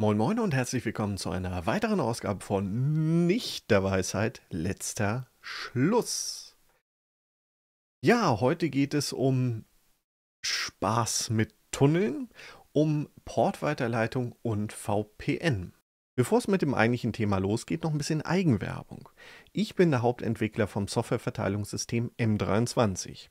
Moin Moin und herzlich willkommen zu einer weiteren Ausgabe von Nicht der Weisheit, letzter Schluss. Ja, heute geht es um Spaß mit Tunneln, um Portweiterleitung und VPN. Bevor es mit dem eigentlichen Thema losgeht, noch ein bisschen Eigenwerbung. Ich bin der Hauptentwickler vom Softwareverteilungssystem M23.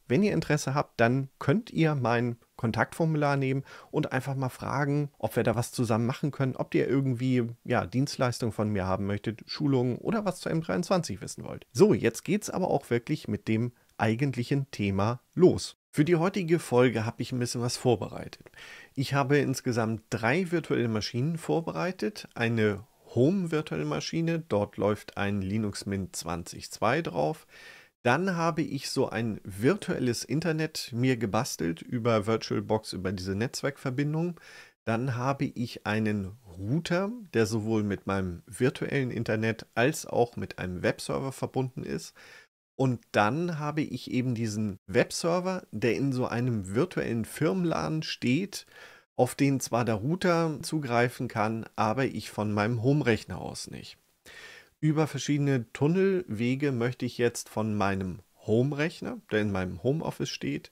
wenn ihr Interesse habt, dann könnt ihr mein Kontaktformular nehmen und einfach mal fragen, ob wir da was zusammen machen können, ob ihr irgendwie ja, Dienstleistungen von mir haben möchtet, Schulungen oder was zu M23 wissen wollt. So, jetzt geht's aber auch wirklich mit dem eigentlichen Thema los. Für die heutige Folge habe ich ein bisschen was vorbereitet. Ich habe insgesamt drei virtuelle Maschinen vorbereitet. Eine Home virtuelle Maschine, dort läuft ein Linux Mint 20.2 drauf. Dann habe ich so ein virtuelles Internet mir gebastelt über VirtualBox, über diese Netzwerkverbindung. Dann habe ich einen Router, der sowohl mit meinem virtuellen Internet als auch mit einem Webserver verbunden ist. Und dann habe ich eben diesen Webserver, der in so einem virtuellen Firmenladen steht, auf den zwar der Router zugreifen kann, aber ich von meinem Home-Rechner aus nicht. Über verschiedene Tunnelwege möchte ich jetzt von meinem Home-Rechner, der in meinem Homeoffice steht,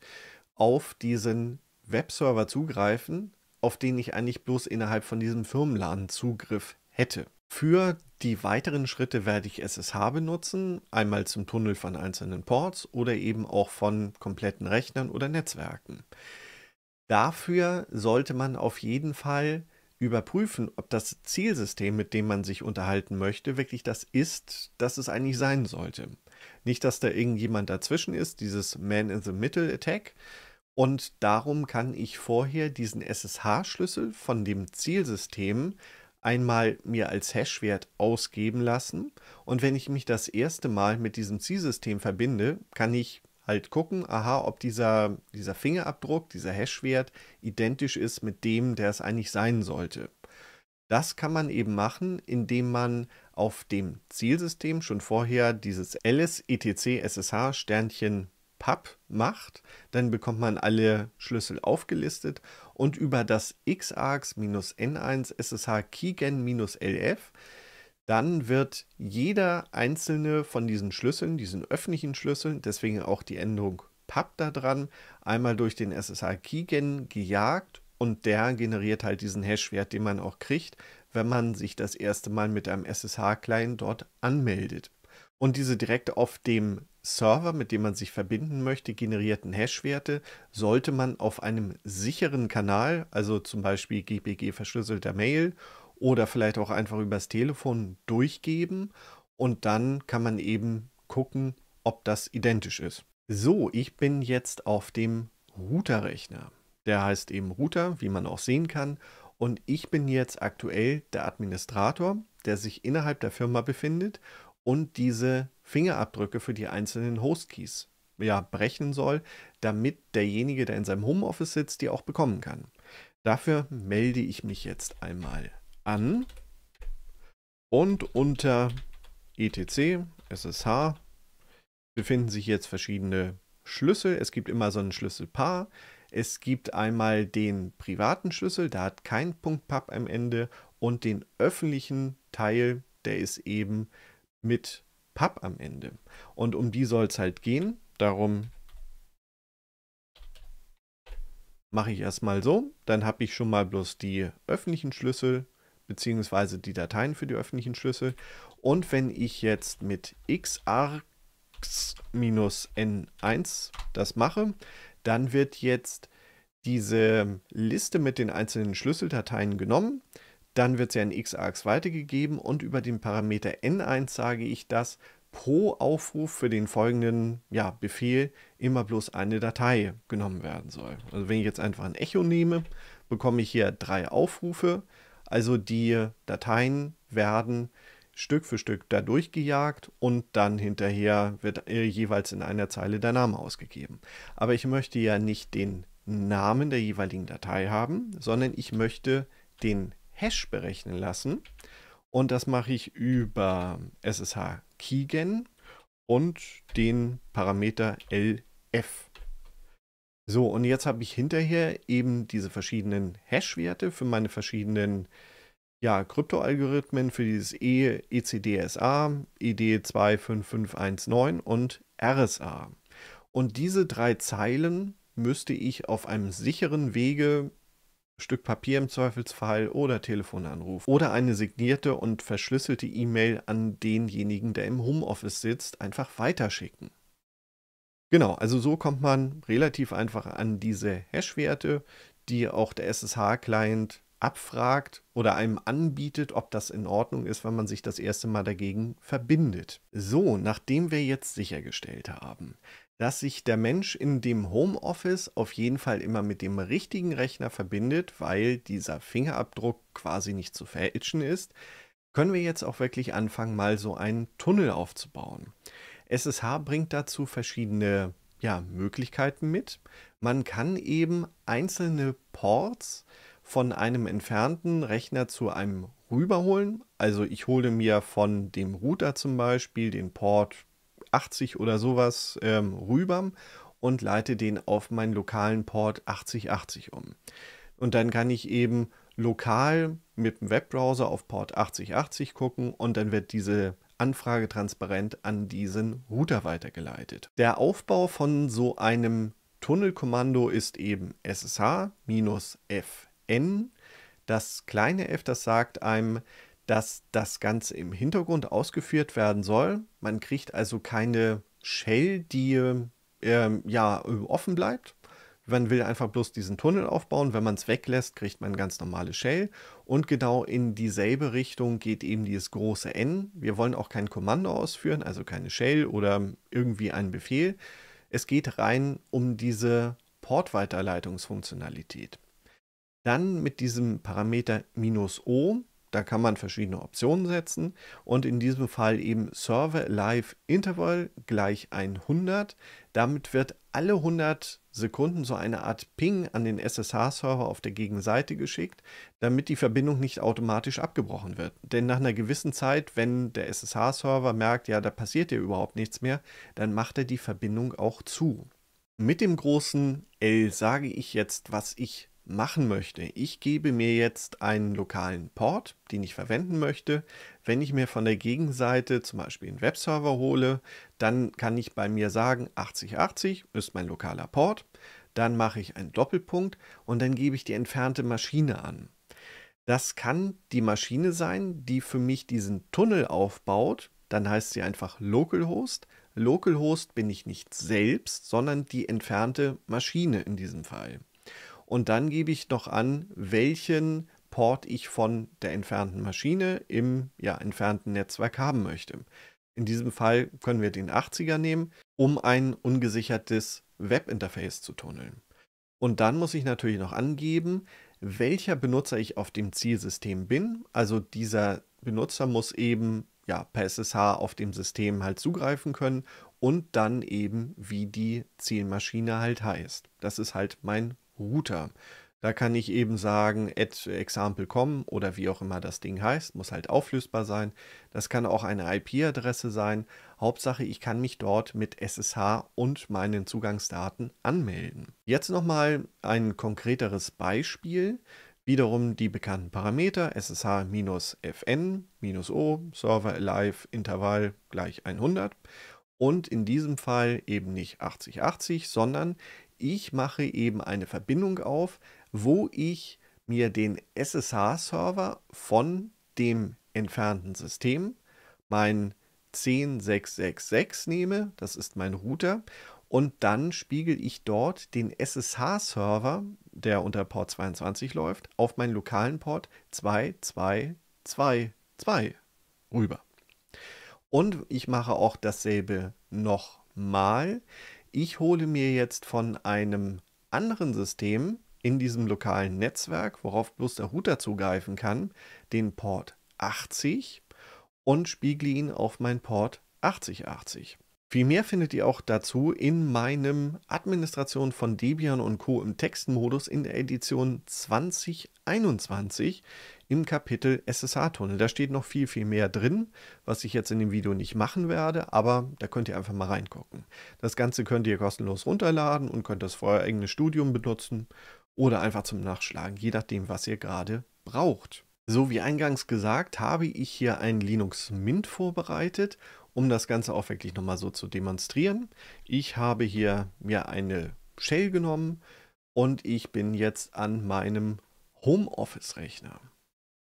auf diesen Webserver zugreifen, auf den ich eigentlich bloß innerhalb von diesem Firmenladen Zugriff hätte. Für die weiteren Schritte werde ich SSH benutzen, einmal zum Tunnel von einzelnen Ports oder eben auch von kompletten Rechnern oder Netzwerken. Dafür sollte man auf jeden Fall überprüfen, ob das Zielsystem, mit dem man sich unterhalten möchte, wirklich das ist, das es eigentlich sein sollte. Nicht, dass da irgendjemand dazwischen ist, dieses Man in the Middle Attack. Und darum kann ich vorher diesen SSH-Schlüssel von dem Zielsystem einmal mir als Hashwert ausgeben lassen. Und wenn ich mich das erste Mal mit diesem Zielsystem verbinde, kann ich halt gucken, aha, ob dieser, dieser Fingerabdruck, dieser Hashwert identisch ist mit dem, der es eigentlich sein sollte. Das kann man eben machen, indem man auf dem Zielsystem schon vorher dieses ls etc ssh Sternchen pub macht. Dann bekommt man alle Schlüssel aufgelistet und über das xarx n 1 ssh keygen-lf dann wird jeder einzelne von diesen Schlüsseln, diesen öffentlichen Schlüsseln, deswegen auch die Änderung PAP da dran, einmal durch den SSH-Keygen gejagt und der generiert halt diesen Hash-Wert, den man auch kriegt, wenn man sich das erste Mal mit einem SSH-Client dort anmeldet. Und diese direkt auf dem Server, mit dem man sich verbinden möchte, generierten Hash-Werte sollte man auf einem sicheren Kanal, also zum Beispiel GPG verschlüsselter Mail oder vielleicht auch einfach übers Telefon durchgeben und dann kann man eben gucken, ob das identisch ist. So, ich bin jetzt auf dem Routerrechner. Der heißt eben Router, wie man auch sehen kann. Und ich bin jetzt aktuell der Administrator, der sich innerhalb der Firma befindet und diese Fingerabdrücke für die einzelnen Hostkeys ja, brechen soll, damit derjenige, der in seinem Homeoffice sitzt, die auch bekommen kann. Dafür melde ich mich jetzt einmal an und unter etc, SSH befinden sich jetzt verschiedene Schlüssel. Es gibt immer so ein Schlüsselpaar. Es gibt einmal den privaten Schlüssel, da hat kein Punkt Pub am Ende und den öffentlichen Teil, der ist eben mit Pub am Ende. Und um die soll es halt gehen. Darum mache ich erstmal so. Dann habe ich schon mal bloß die öffentlichen Schlüssel beziehungsweise die Dateien für die öffentlichen Schlüssel. Und wenn ich jetzt mit xargs-n1 das mache, dann wird jetzt diese Liste mit den einzelnen Schlüsseldateien genommen. Dann wird sie an xargs weitergegeben und über den Parameter n1 sage ich, dass pro Aufruf für den folgenden ja, Befehl immer bloß eine Datei genommen werden soll. Also wenn ich jetzt einfach ein Echo nehme, bekomme ich hier drei Aufrufe. Also die Dateien werden Stück für Stück da durchgejagt und dann hinterher wird äh, jeweils in einer Zeile der Name ausgegeben. Aber ich möchte ja nicht den Namen der jeweiligen Datei haben, sondern ich möchte den Hash berechnen lassen. Und das mache ich über SSH Keygen und den Parameter LF. So, und jetzt habe ich hinterher eben diese verschiedenen Hash-Werte für meine verschiedenen ja, Krypto-Algorithmen für dieses e, ECDSA, ED25519 und RSA. Und diese drei Zeilen müsste ich auf einem sicheren Wege, Stück Papier im Zweifelsfall oder Telefonanruf oder eine signierte und verschlüsselte E-Mail an denjenigen, der im Homeoffice sitzt, einfach weiterschicken. Genau, also so kommt man relativ einfach an diese Hash-Werte, die auch der SSH-Client abfragt oder einem anbietet, ob das in Ordnung ist, wenn man sich das erste Mal dagegen verbindet. So, nachdem wir jetzt sichergestellt haben, dass sich der Mensch in dem Homeoffice auf jeden Fall immer mit dem richtigen Rechner verbindet, weil dieser Fingerabdruck quasi nicht zu fälschen ist, können wir jetzt auch wirklich anfangen, mal so einen Tunnel aufzubauen. SSH bringt dazu verschiedene ja, Möglichkeiten mit. Man kann eben einzelne Ports von einem entfernten Rechner zu einem rüberholen. Also ich hole mir von dem Router zum Beispiel den Port 80 oder sowas ähm, rüber und leite den auf meinen lokalen Port 8080 um. Und dann kann ich eben lokal mit dem Webbrowser auf Port 8080 gucken und dann wird diese Anfragetransparent an diesen Router weitergeleitet. Der Aufbau von so einem Tunnelkommando ist eben SSH-FN. Das kleine f, das sagt einem, dass das Ganze im Hintergrund ausgeführt werden soll. Man kriegt also keine Shell, die äh, ja, offen bleibt, man will einfach bloß diesen Tunnel aufbauen. Wenn man es weglässt, kriegt man ganz normale Shell. Und genau in dieselbe Richtung geht eben dieses große N. Wir wollen auch kein Kommando ausführen, also keine Shell oder irgendwie einen Befehl. Es geht rein um diese Portweiterleitungsfunktionalität. Dann mit diesem Parameter minus O da kann man verschiedene Optionen setzen und in diesem Fall eben Server Live Interval gleich 100. Damit wird alle 100 Sekunden so eine Art Ping an den SSH-Server auf der Gegenseite geschickt, damit die Verbindung nicht automatisch abgebrochen wird. Denn nach einer gewissen Zeit, wenn der SSH-Server merkt, ja, da passiert ja überhaupt nichts mehr, dann macht er die Verbindung auch zu. Mit dem großen L sage ich jetzt, was ich machen möchte. Ich gebe mir jetzt einen lokalen Port, den ich verwenden möchte. Wenn ich mir von der Gegenseite zum Beispiel einen Webserver hole, dann kann ich bei mir sagen, 8080 ist mein lokaler Port. Dann mache ich einen Doppelpunkt und dann gebe ich die entfernte Maschine an. Das kann die Maschine sein, die für mich diesen Tunnel aufbaut. Dann heißt sie einfach localhost. Localhost bin ich nicht selbst, sondern die entfernte Maschine in diesem Fall und dann gebe ich noch an, welchen Port ich von der entfernten Maschine im ja, entfernten Netzwerk haben möchte. In diesem Fall können wir den 80er nehmen, um ein ungesichertes Webinterface zu tunneln. Und dann muss ich natürlich noch angeben, welcher Benutzer ich auf dem Zielsystem bin. Also dieser Benutzer muss eben ja, per SSH auf dem System halt zugreifen können und dann eben, wie die Zielmaschine halt heißt. Das ist halt mein Router. Da kann ich eben sagen, at example.com oder wie auch immer das Ding heißt, muss halt auflösbar sein. Das kann auch eine IP-Adresse sein. Hauptsache, ich kann mich dort mit SSH und meinen Zugangsdaten anmelden. Jetzt nochmal ein konkreteres Beispiel. Wiederum die bekannten Parameter SSH-FN-O, Server Alive, Intervall gleich 100. Und in diesem Fall eben nicht 8080, sondern ich mache eben eine Verbindung auf, wo ich mir den SSH-Server von dem entfernten System, mein 10666 nehme, das ist mein Router, und dann spiegel ich dort den SSH-Server, der unter Port 22 läuft, auf meinen lokalen Port 2222 rüber. Und ich mache auch dasselbe nochmal ich hole mir jetzt von einem anderen System in diesem lokalen Netzwerk, worauf bloß der Router zugreifen kann, den Port 80 und spiegle ihn auf mein Port 8080. Viel mehr findet ihr auch dazu in meinem Administration von Debian und Co. im Textmodus in der Edition 2021 im Kapitel SSH-Tunnel. Da steht noch viel, viel mehr drin, was ich jetzt in dem Video nicht machen werde, aber da könnt ihr einfach mal reingucken. Das Ganze könnt ihr kostenlos runterladen und könnt das vorher eigene Studium benutzen oder einfach zum Nachschlagen, je nachdem, was ihr gerade braucht. So wie eingangs gesagt, habe ich hier ein Linux Mint vorbereitet, um das Ganze auch wirklich nochmal so zu demonstrieren. Ich habe hier mir eine Shell genommen und ich bin jetzt an meinem Homeoffice-Rechner.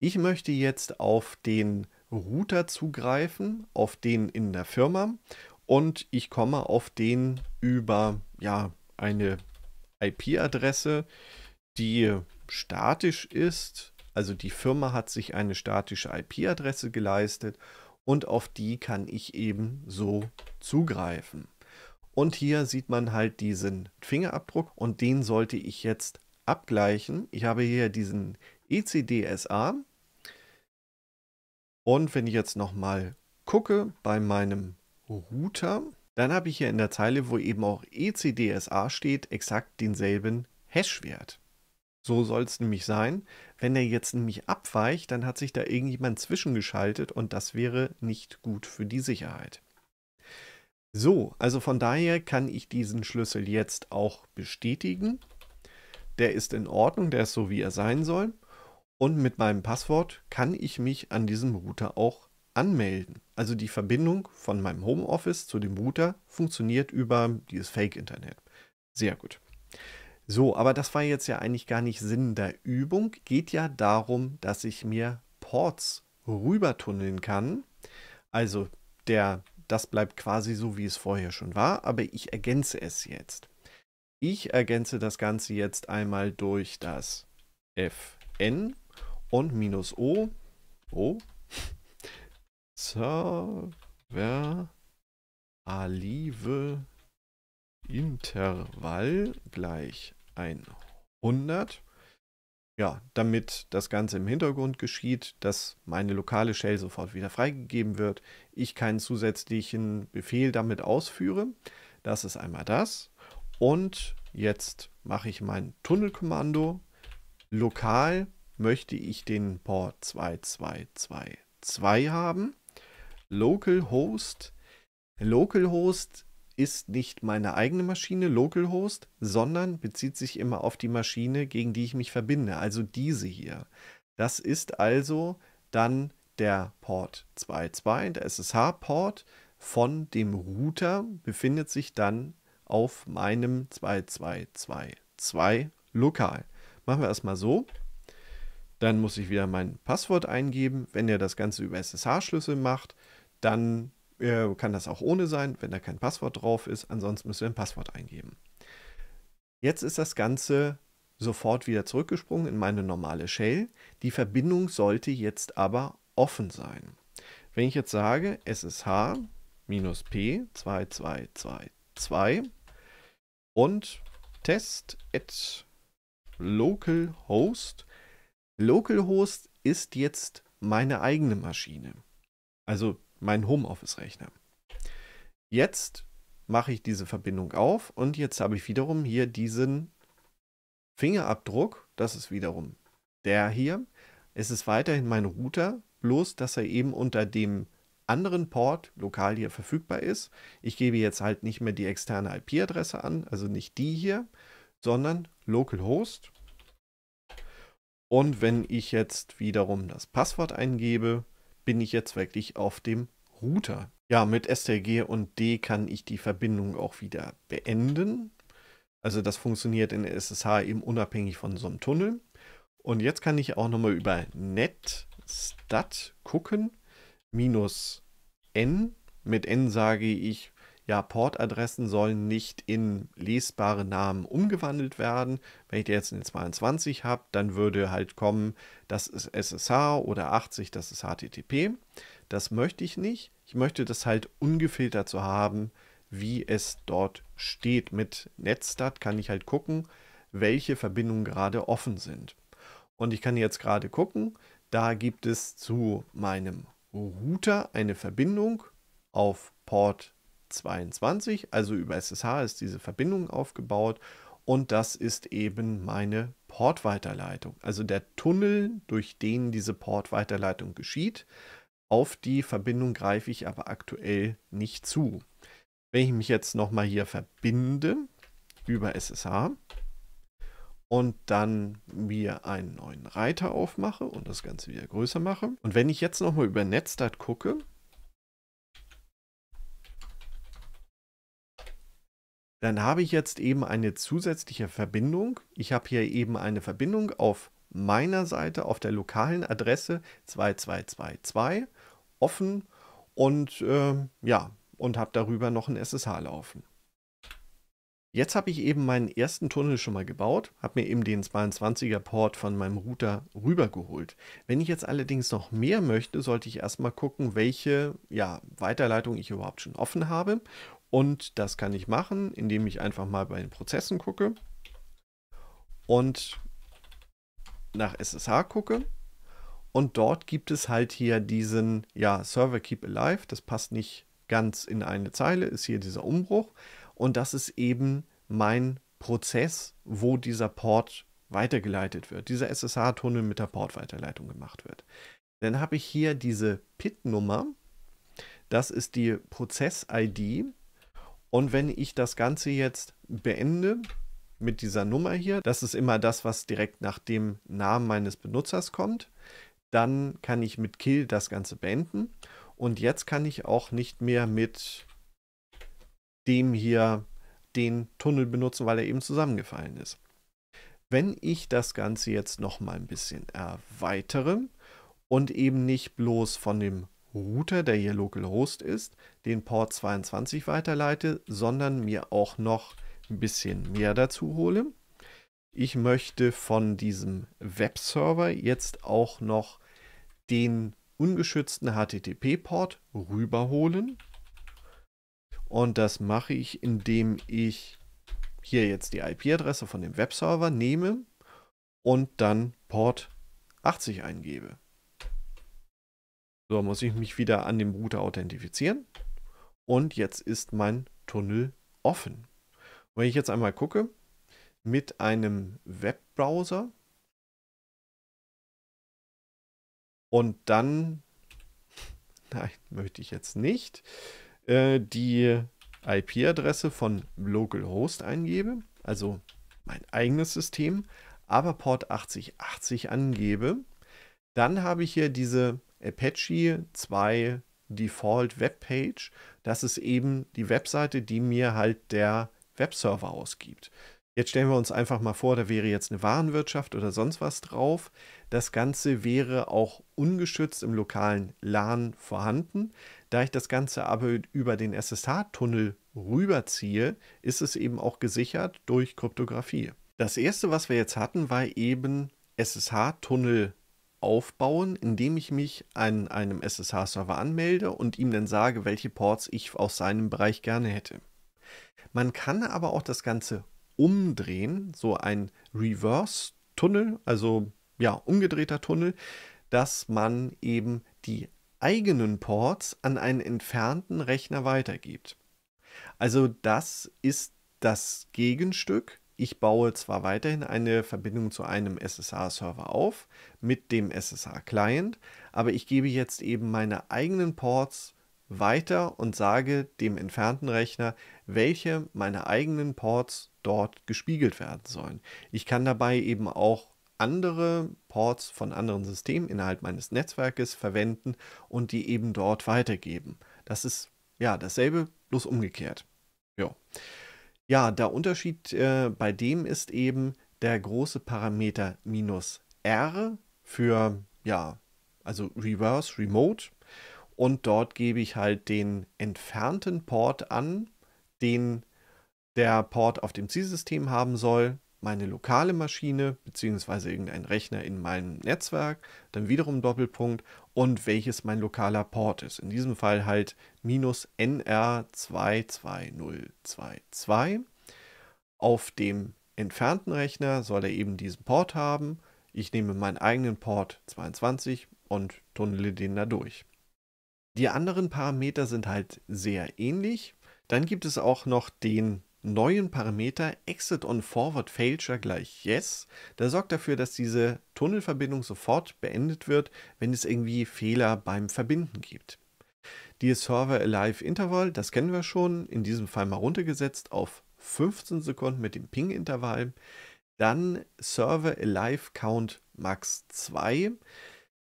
Ich möchte jetzt auf den Router zugreifen, auf den in der Firma und ich komme auf den über ja, eine IP-Adresse, die statisch ist. Also die Firma hat sich eine statische IP-Adresse geleistet und auf die kann ich eben so zugreifen. Und hier sieht man halt diesen Fingerabdruck und den sollte ich jetzt abgleichen. Ich habe hier diesen ECDSA und wenn ich jetzt nochmal gucke bei meinem Router, dann habe ich hier in der Zeile, wo eben auch ECDSA steht, exakt denselben Hashwert. So soll es nämlich sein. Wenn er jetzt nämlich abweicht, dann hat sich da irgendjemand zwischengeschaltet und das wäre nicht gut für die Sicherheit. So, also von daher kann ich diesen Schlüssel jetzt auch bestätigen. Der ist in Ordnung, der ist so, wie er sein soll. Und mit meinem Passwort kann ich mich an diesem Router auch anmelden. Also die Verbindung von meinem Homeoffice zu dem Router funktioniert über dieses Fake-Internet. Sehr gut. So, aber das war jetzt ja eigentlich gar nicht Sinn der Übung. Geht ja darum, dass ich mir Ports rübertunneln kann. Also der, das bleibt quasi so, wie es vorher schon war, aber ich ergänze es jetzt. Ich ergänze das Ganze jetzt einmal durch das FN und minus O. O. Server Alive Intervall gleich 100. Ja, damit das Ganze im Hintergrund geschieht, dass meine lokale Shell sofort wieder freigegeben wird, ich keinen zusätzlichen Befehl damit ausführe. Das ist einmal das. Und jetzt mache ich mein Tunnelkommando lokal möchte ich den Port 2222 haben. Localhost. Localhost ist nicht meine eigene Maschine, Localhost, sondern bezieht sich immer auf die Maschine, gegen die ich mich verbinde, also diese hier. Das ist also dann der Port 22, der SSH-Port von dem Router befindet sich dann auf meinem 2222 lokal. Machen wir erstmal so. Dann muss ich wieder mein Passwort eingeben. Wenn ihr das Ganze über SSH-Schlüssel macht, dann äh, kann das auch ohne sein, wenn da kein Passwort drauf ist. Ansonsten müsst ihr ein Passwort eingeben. Jetzt ist das Ganze sofort wieder zurückgesprungen in meine normale Shell. Die Verbindung sollte jetzt aber offen sein. Wenn ich jetzt sage ssh-p2222 und test at localhost, Localhost ist jetzt meine eigene Maschine, also mein Homeoffice-Rechner. Jetzt mache ich diese Verbindung auf und jetzt habe ich wiederum hier diesen Fingerabdruck, das ist wiederum der hier. Es ist weiterhin mein Router, bloß dass er eben unter dem anderen Port lokal hier verfügbar ist. Ich gebe jetzt halt nicht mehr die externe IP-Adresse an, also nicht die hier, sondern localhost und wenn ich jetzt wiederum das Passwort eingebe, bin ich jetzt wirklich auf dem Router. Ja, mit STLG und D kann ich die Verbindung auch wieder beenden. Also das funktioniert in SSH eben unabhängig von so einem Tunnel. Und jetzt kann ich auch nochmal über netstat gucken, minus n. Mit n sage ich, ja, Portadressen sollen nicht in lesbare Namen umgewandelt werden. Wenn ich jetzt eine 22 habe, dann würde halt kommen, das ist SSH oder 80, das ist HTTP. Das möchte ich nicht. Ich möchte das halt ungefiltert so haben, wie es dort steht. Mit Netstat kann ich halt gucken, welche Verbindungen gerade offen sind. Und ich kann jetzt gerade gucken, da gibt es zu meinem Router eine Verbindung auf Port 22. Also über SSH ist diese Verbindung aufgebaut und das ist eben meine Portweiterleitung. Also der Tunnel, durch den diese Portweiterleitung geschieht. Auf die Verbindung greife ich aber aktuell nicht zu. Wenn ich mich jetzt nochmal hier verbinde über SSH und dann mir einen neuen Reiter aufmache und das Ganze wieder größer mache. Und wenn ich jetzt nochmal über Netstat gucke, dann habe ich jetzt eben eine zusätzliche Verbindung. Ich habe hier eben eine Verbindung auf meiner Seite auf der lokalen Adresse 2222 offen und äh, ja, und habe darüber noch ein SSH laufen. Jetzt habe ich eben meinen ersten Tunnel schon mal gebaut, habe mir eben den 22er Port von meinem Router rübergeholt. Wenn ich jetzt allerdings noch mehr möchte, sollte ich erstmal gucken, welche ja, Weiterleitung ich überhaupt schon offen habe und das kann ich machen, indem ich einfach mal bei den Prozessen gucke und nach SSH gucke. Und dort gibt es halt hier diesen ja, Server Keep Alive. Das passt nicht ganz in eine Zeile, ist hier dieser Umbruch. Und das ist eben mein Prozess, wo dieser Port weitergeleitet wird. Dieser SSH-Tunnel mit der Portweiterleitung gemacht wird. Dann habe ich hier diese PIT-Nummer. Das ist die Prozess-ID und wenn ich das Ganze jetzt beende mit dieser Nummer hier, das ist immer das, was direkt nach dem Namen meines Benutzers kommt, dann kann ich mit Kill das Ganze beenden. Und jetzt kann ich auch nicht mehr mit dem hier den Tunnel benutzen, weil er eben zusammengefallen ist. Wenn ich das Ganze jetzt noch mal ein bisschen erweitere und eben nicht bloß von dem Router, der hier localhost ist, den Port 22 weiterleite, sondern mir auch noch ein bisschen mehr dazu hole. Ich möchte von diesem Webserver jetzt auch noch den ungeschützten HTTP-Port rüberholen. Und das mache ich, indem ich hier jetzt die IP-Adresse von dem Webserver nehme und dann Port 80 eingebe. So muss ich mich wieder an dem Router authentifizieren. Und jetzt ist mein Tunnel offen. Und wenn ich jetzt einmal gucke, mit einem Webbrowser und dann, nein, möchte ich jetzt nicht, äh, die IP-Adresse von localhost eingebe, also mein eigenes System, aber Port 8080 angebe, dann habe ich hier diese Apache 2 Default Webpage. Das ist eben die Webseite, die mir halt der Webserver ausgibt. Jetzt stellen wir uns einfach mal vor, da wäre jetzt eine Warenwirtschaft oder sonst was drauf. Das Ganze wäre auch ungeschützt im lokalen LAN vorhanden. Da ich das Ganze aber über den SSH-Tunnel rüberziehe, ist es eben auch gesichert durch Kryptographie. Das erste, was wir jetzt hatten, war eben SSH-Tunnel aufbauen, indem ich mich an einem SSH-Server anmelde und ihm dann sage, welche Ports ich aus seinem Bereich gerne hätte. Man kann aber auch das Ganze umdrehen, so ein Reverse-Tunnel, also ja, umgedrehter Tunnel, dass man eben die eigenen Ports an einen entfernten Rechner weitergibt. Also das ist das Gegenstück ich baue zwar weiterhin eine Verbindung zu einem SSH-Server auf mit dem SSH-Client, aber ich gebe jetzt eben meine eigenen Ports weiter und sage dem entfernten Rechner, welche meiner eigenen Ports dort gespiegelt werden sollen. Ich kann dabei eben auch andere Ports von anderen Systemen innerhalb meines Netzwerkes verwenden und die eben dort weitergeben. Das ist ja dasselbe, bloß umgekehrt. Jo. Ja, der Unterschied äh, bei dem ist eben der große Parameter minus R für, ja, also Reverse, Remote. Und dort gebe ich halt den entfernten Port an, den der Port auf dem Zielsystem haben soll meine lokale Maschine bzw. irgendein Rechner in meinem Netzwerk, dann wiederum Doppelpunkt und welches mein lokaler Port ist. In diesem Fall halt minus NR22022. Auf dem entfernten Rechner soll er eben diesen Port haben. Ich nehme meinen eigenen Port 22 und tunnele den da durch. Die anderen Parameter sind halt sehr ähnlich. Dann gibt es auch noch den neuen Parameter Exit on Forward Failure gleich Yes. Der sorgt dafür, dass diese Tunnelverbindung sofort beendet wird, wenn es irgendwie Fehler beim Verbinden gibt. Die Server Alive Interval, das kennen wir schon, in diesem Fall mal runtergesetzt auf 15 Sekunden mit dem Ping-Intervall. Dann Server Alive Count Max 2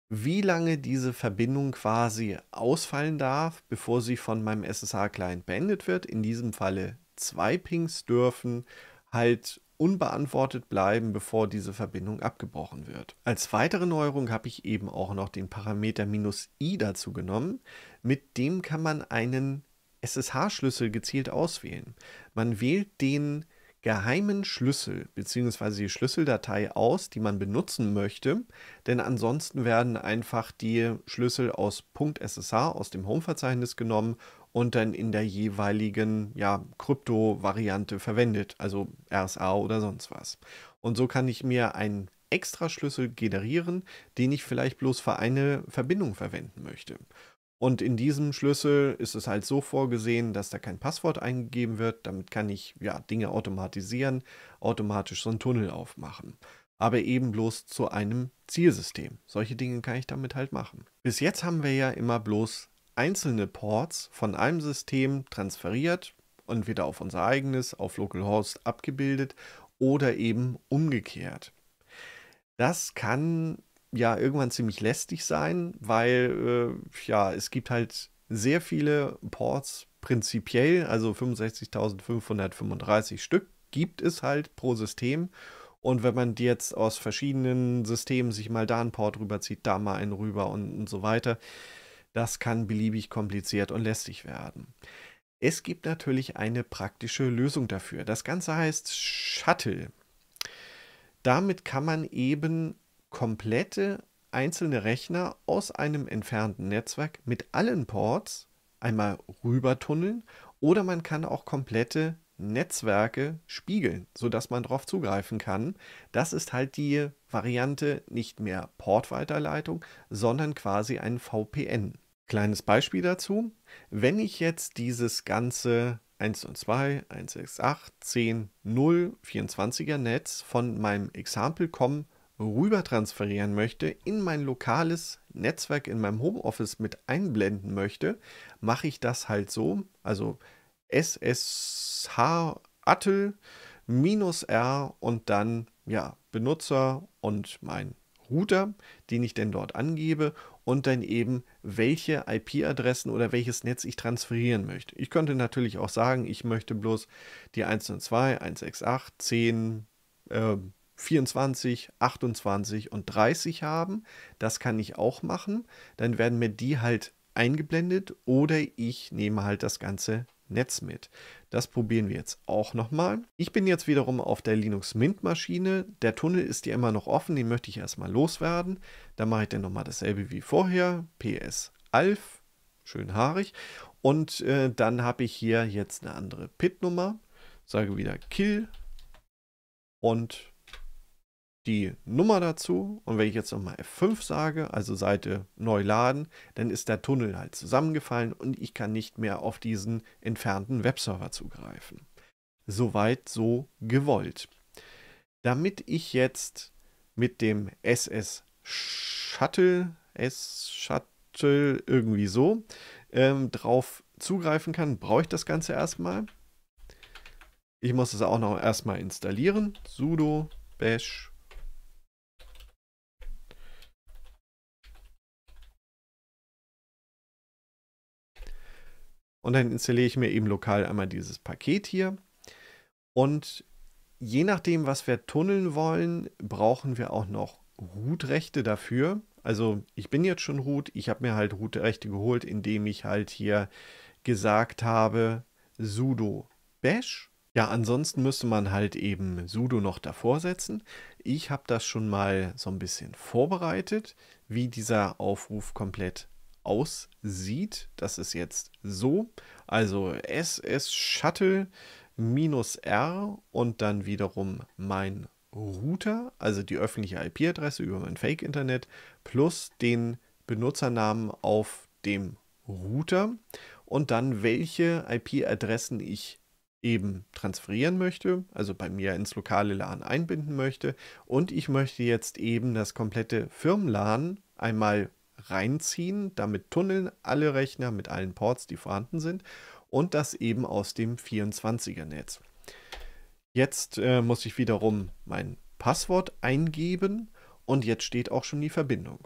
wie lange diese Verbindung quasi ausfallen darf, bevor sie von meinem SSH-Client beendet wird. In diesem Falle zwei Pings dürfen halt unbeantwortet bleiben, bevor diese Verbindung abgebrochen wird. Als weitere Neuerung habe ich eben auch noch den Parameter minus "-i dazu genommen. Mit dem kann man einen SSH-Schlüssel gezielt auswählen. Man wählt den geheimen Schlüssel bzw. die Schlüsseldatei aus, die man benutzen möchte, denn ansonsten werden einfach die Schlüssel aus .ssh aus dem Home-Verzeichnis genommen und dann in der jeweiligen ja, Krypto-Variante verwendet, also RSA oder sonst was. Und so kann ich mir einen Extra-Schlüssel generieren, den ich vielleicht bloß für eine Verbindung verwenden möchte. Und in diesem Schlüssel ist es halt so vorgesehen, dass da kein Passwort eingegeben wird. Damit kann ich ja Dinge automatisieren, automatisch so einen Tunnel aufmachen. Aber eben bloß zu einem Zielsystem. Solche Dinge kann ich damit halt machen. Bis jetzt haben wir ja immer bloß einzelne Ports von einem System transferiert, und wieder auf unser eigenes, auf Localhost abgebildet oder eben umgekehrt. Das kann ja irgendwann ziemlich lästig sein, weil äh, ja, es gibt halt sehr viele Ports prinzipiell, also 65.535 Stück gibt es halt pro System. Und wenn man die jetzt aus verschiedenen Systemen sich mal da einen Port rüberzieht, da mal einen rüber und, und so weiter, das kann beliebig kompliziert und lästig werden. Es gibt natürlich eine praktische Lösung dafür. Das Ganze heißt Shuttle. Damit kann man eben komplette einzelne Rechner aus einem entfernten Netzwerk mit allen Ports einmal rübertunneln oder man kann auch komplette Netzwerke spiegeln, sodass man darauf zugreifen kann. Das ist halt die Variante nicht mehr Portweiterleitung, sondern quasi ein VPN. Kleines Beispiel dazu. Wenn ich jetzt dieses ganze 102, 168, 10, 0, 24er Netz von meinem Example.com rüber transferieren möchte, in mein lokales Netzwerk in meinem Homeoffice mit einblenden möchte, mache ich das halt so. Also SSH Attel minus R und dann ja, Benutzer und mein Router, den ich denn dort angebe und dann eben, welche IP-Adressen oder welches Netz ich transferieren möchte. Ich könnte natürlich auch sagen, ich möchte bloß die 102, 168, 10, äh, 24, 28 und 30 haben. Das kann ich auch machen. Dann werden mir die halt eingeblendet oder ich nehme halt das Ganze Netz mit. Das probieren wir jetzt auch nochmal. Ich bin jetzt wiederum auf der Linux Mint Maschine. Der Tunnel ist ja immer noch offen, den möchte ich erstmal loswerden. Dann mache ich dann nochmal dasselbe wie vorher. PS Alf, schön haarig. Und äh, dann habe ich hier jetzt eine andere PIT-Nummer. Sage wieder Kill und die Nummer dazu. Und wenn ich jetzt nochmal F5 sage, also Seite neu laden, dann ist der Tunnel halt zusammengefallen und ich kann nicht mehr auf diesen entfernten Webserver zugreifen. Soweit so gewollt. Damit ich jetzt mit dem SS Shuttle, S Shuttle irgendwie so, ähm, drauf zugreifen kann, brauche ich das Ganze erstmal. Ich muss es auch noch erstmal installieren. sudo bash Und dann installiere ich mir eben lokal einmal dieses Paket hier. Und je nachdem, was wir tunneln wollen, brauchen wir auch noch Root-Rechte dafür. Also ich bin jetzt schon Root, ich habe mir halt Root-Rechte geholt, indem ich halt hier gesagt habe, sudo bash. Ja, ansonsten müsste man halt eben sudo noch davor setzen. Ich habe das schon mal so ein bisschen vorbereitet, wie dieser Aufruf komplett aussieht. Das ist jetzt so. Also SS Shuttle minus R und dann wiederum mein Router, also die öffentliche IP-Adresse über mein Fake-Internet, plus den Benutzernamen auf dem Router und dann welche IP-Adressen ich eben transferieren möchte, also bei mir ins lokale LAN einbinden möchte und ich möchte jetzt eben das komplette Firmenladen einmal reinziehen, damit tunneln alle Rechner mit allen Ports, die vorhanden sind und das eben aus dem 24er Netz. Jetzt äh, muss ich wiederum mein Passwort eingeben und jetzt steht auch schon die Verbindung.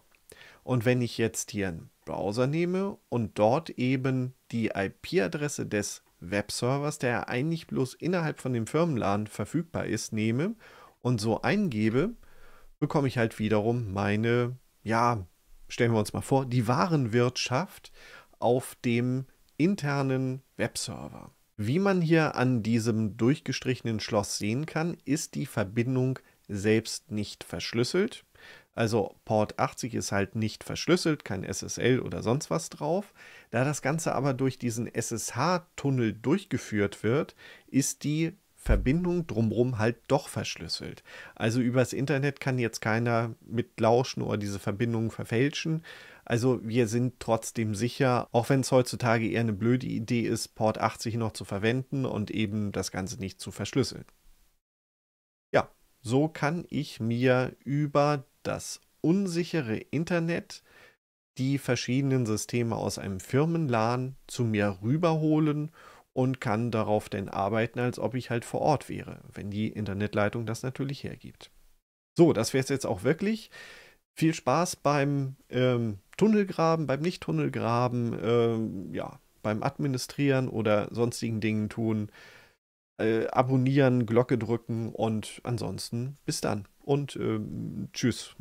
Und wenn ich jetzt hier einen Browser nehme und dort eben die IP-Adresse des Webservers, der eigentlich bloß innerhalb von dem Firmenladen verfügbar ist, nehme und so eingebe, bekomme ich halt wiederum meine ja, stellen wir uns mal vor, die Warenwirtschaft auf dem internen Webserver. Wie man hier an diesem durchgestrichenen Schloss sehen kann, ist die Verbindung selbst nicht verschlüsselt. Also Port 80 ist halt nicht verschlüsselt, kein SSL oder sonst was drauf. Da das Ganze aber durch diesen SSH-Tunnel durchgeführt wird, ist die Verbindung drumherum halt doch verschlüsselt. Also übers Internet kann jetzt keiner mit lauschen oder diese Verbindung verfälschen. Also wir sind trotzdem sicher, auch wenn es heutzutage eher eine blöde Idee ist, Port 80 noch zu verwenden und eben das Ganze nicht zu verschlüsseln. Ja, so kann ich mir über das unsichere Internet die verschiedenen Systeme aus einem Firmenladen zu mir rüberholen und und kann darauf denn arbeiten, als ob ich halt vor Ort wäre, wenn die Internetleitung das natürlich hergibt. So, das wäre es jetzt auch wirklich. Viel Spaß beim ähm, Tunnelgraben, beim Nicht-Tunnelgraben, ähm, ja, beim Administrieren oder sonstigen Dingen tun. Äh, abonnieren, Glocke drücken und ansonsten bis dann und äh, tschüss.